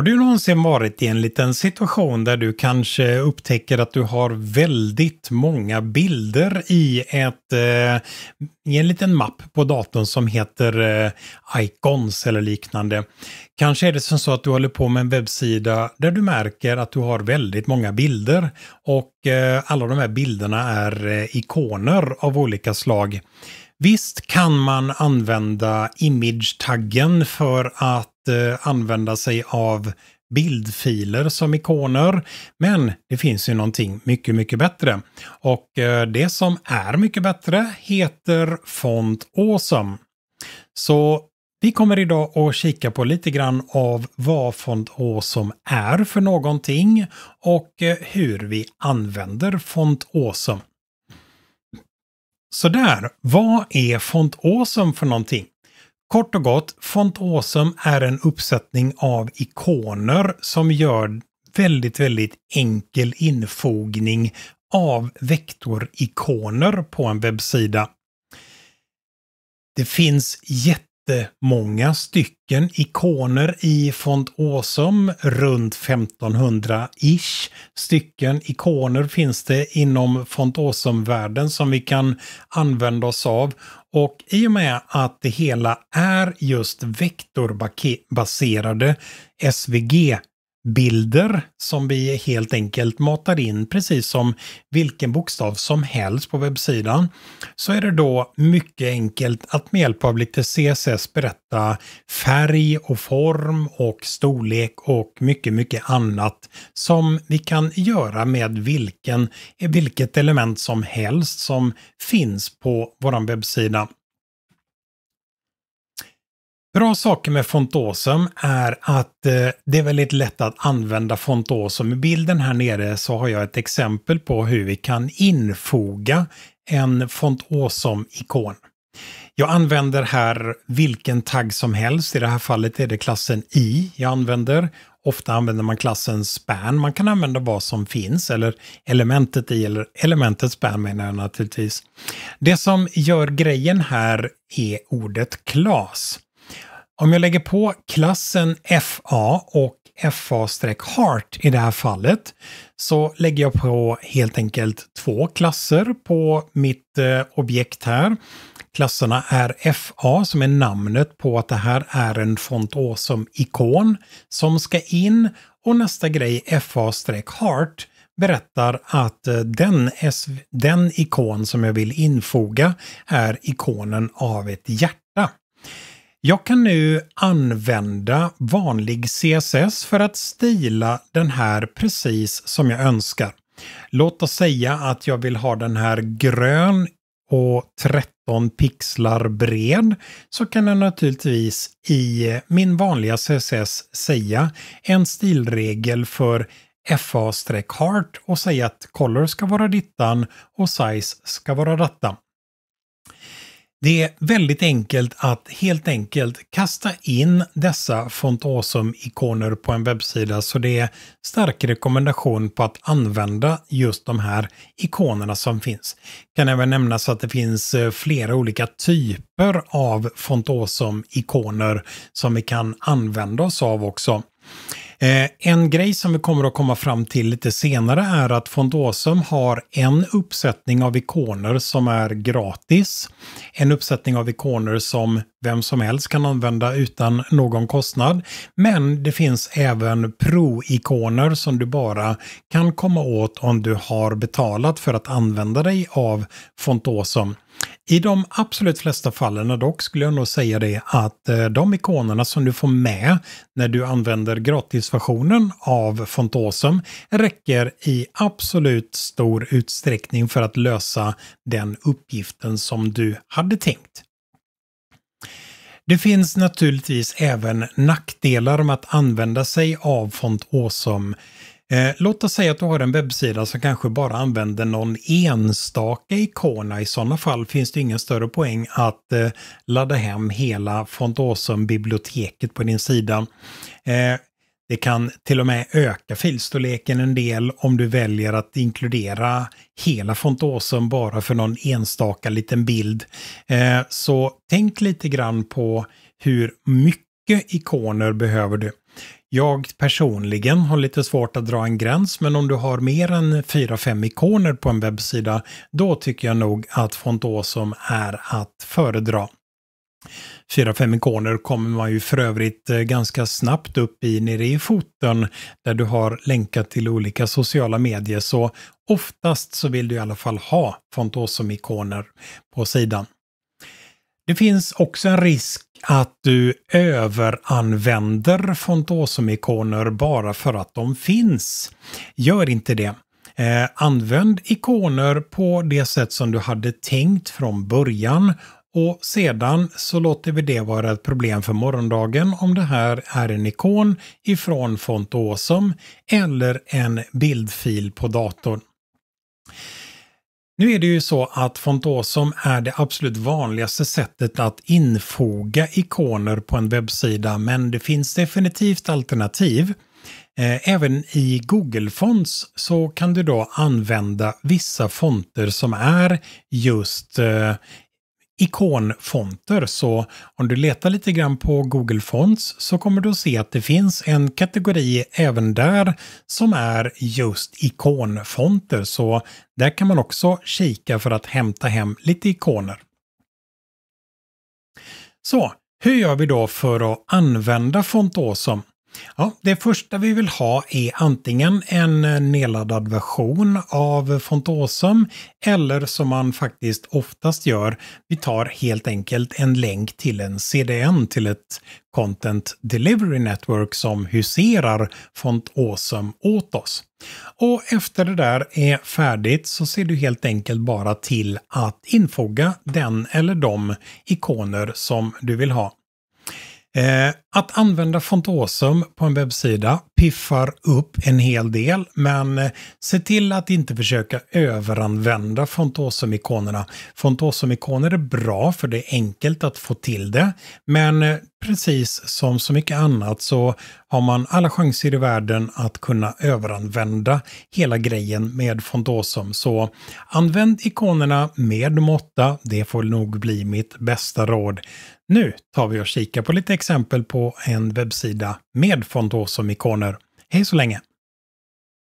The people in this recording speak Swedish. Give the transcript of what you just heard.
Har du någonsin varit i en liten situation där du kanske upptäcker att du har väldigt många bilder i, ett, eh, i en liten mapp på datorn som heter eh, Icons eller liknande? Kanske är det som så att du håller på med en webbsida där du märker att du har väldigt många bilder och eh, alla de här bilderna är ikoner av olika slag. Visst kan man använda image-taggen för att eh, använda sig av bildfiler som ikoner. Men det finns ju någonting mycket, mycket bättre. Och eh, det som är mycket bättre heter Font Awesome. Så vi kommer idag att kika på lite grann av vad Font Awesome är för någonting och eh, hur vi använder Font Awesome. Sådär, vad är Font Awesome för någonting? Kort och gott, Font Awesome är en uppsättning av ikoner som gör väldigt, väldigt enkel infogning av vektorikoner på en webbsida. Det finns jätte jättemånga stycken ikoner i Font Åsum. Runt 1500-ish stycken ikoner finns det inom Font Åsum-världen som vi kan använda oss av. Och i och med att det hela är just vektorbaserade SVG bilder som vi helt enkelt matar in precis som vilken bokstav som helst på webbsidan så är det då mycket enkelt att med hjälp av lite CSS berätta färg och form och storlek och mycket, mycket annat som vi kan göra med vilken, vilket element som helst som finns på våran webbsida. Bra saker med Fontosum är att eh, det är väldigt lätt att använda Fontosum. I bilden här nere så har jag ett exempel på hur vi kan infoga en Fontosum-ikon. Jag använder här vilken tagg som helst. I det här fallet är det klassen i jag använder. Ofta använder man klassen span. Man kan använda vad som finns eller elementet i eller elementet span menar jag naturligtvis. Det som gör grejen här är ordet class. Om jag lägger på klassen FA och FA-heart i det här fallet så lägger jag på helt enkelt två klasser på mitt eh, objekt här. Klasserna är FA som är namnet på att det här är en Font Awesome-ikon som ska in och nästa grej FA-heart berättar att eh, den, den ikon som jag vill infoga är ikonen av ett hjärta jag kan nu använda vanlig CSS för att stila den här precis som jag önskar. Låt oss säga att jag vill ha den här grön och 13 pixlar bred så kan jag naturligtvis i min vanliga CSS säga en stilregel för fa-heart och säga att color ska vara dittan och size ska vara dattan. Det är väldigt enkelt att helt enkelt kasta in dessa Font Awesome-ikoner på en webbsida så det är stark rekommendation på att använda just de här ikonerna som finns. Kan även nämnas att det finns eh, flera olika typer av Font Awesome-ikoner som vi kan använda oss av också. Eh, en grej som vi kommer att komma fram till lite senare är att Fondosum har en uppsättning av ikoner som är gratis. En uppsättning av ikoner som vem som helst kan använda utan någon kostnad. Men det finns även pro-ikoner som du bara kan komma åt om du har betalat för att använda dig av Fontosum. I de absolut flesta fallen dock skulle jag nog säga det att eh, de ikonerna som du får med när du använder gratisversionen av Fontosum räcker i absolut stor utsträckning för att lösa den uppgiften som du hade tänkt. Det finns naturligtvis även nackdelar med att använda sig av Fontosum. Awesome Eh, låt oss säga att du har en webbsida som kanske bara använder någon enstaka ikona. I sådana fall finns det ingen större poäng att eh, ladda hem hela Fontosum-biblioteket på din sida. Eh, det kan till och med öka filstorleken en del om du väljer att inkludera hela Fontosum bara för någon enstaka liten bild. Så tänk lite grann på hur mycket ikoner behöver du. Jag personligen har lite svårt att dra en gräns, men om du har mer än 4-5 ikoner på en webbsida, då tycker jag nog att Fontosum är att föredra. 4-5 ikoner kommer man ju för övrigt eh, ganska snabbt upp i nere i foten där du har länkat till olika sociala medier. Så oftast så vill du i alla fall ha Fontosum ikoner på sidan. Det finns också en risk att du överanvänder Fontosum-ikoner bara för att de finns. Gör inte det. Eh, använd ikoner på det sätt som du hade tänkt från början och sedan så låter vi det vara ett problem för morgondagen om det här är en ikon ifrån Fontosum eller en bildfil på datorn. Nu är det ju så att Fontosum är det absolut vanligaste sättet att infoga ikoner på en webbsida men det finns definitivt alternativ. Eh, även i Google Fonts så kan du då använda vissa fonter som är just eh, ikonfonter. Så om du letar lite grann på Google Fonts så kommer du att se att det finns en kategori även där som är just ikonfonter. Så där kan man också kika för att hämta hem lite ikoner. Så hur gör vi då för att använda Font Awesome? Ja, det första vi vill ha är antingen en eh, nedladdad version av Fontosum eller som man faktiskt oftast gör, vi tar helt enkelt en länk till en CDN, till ett Content Delivery Network som huserar Fontosum åt oss. Och efter det där är färdigt så ser du helt enkelt bara till att infoga den eller de ikoner som du vill ha. Eh, att använda Fontosum på en webbsida piffar upp en hel del, men eh, se till att inte försöka överanvända Fontosum-ikonerna. Fontosum-ikoner är bra för det är enkelt att få till det, men eh, precis som så mycket annat så har man alla chanser i världen att kunna överanvända hela grejen med Fontosum. Så använd ikonerna med måtta, det får nog bli mitt bästa råd. Nu tar vi och kikar på lite exempel på på en webbsida med Fondor som ikoner. Hej så länge!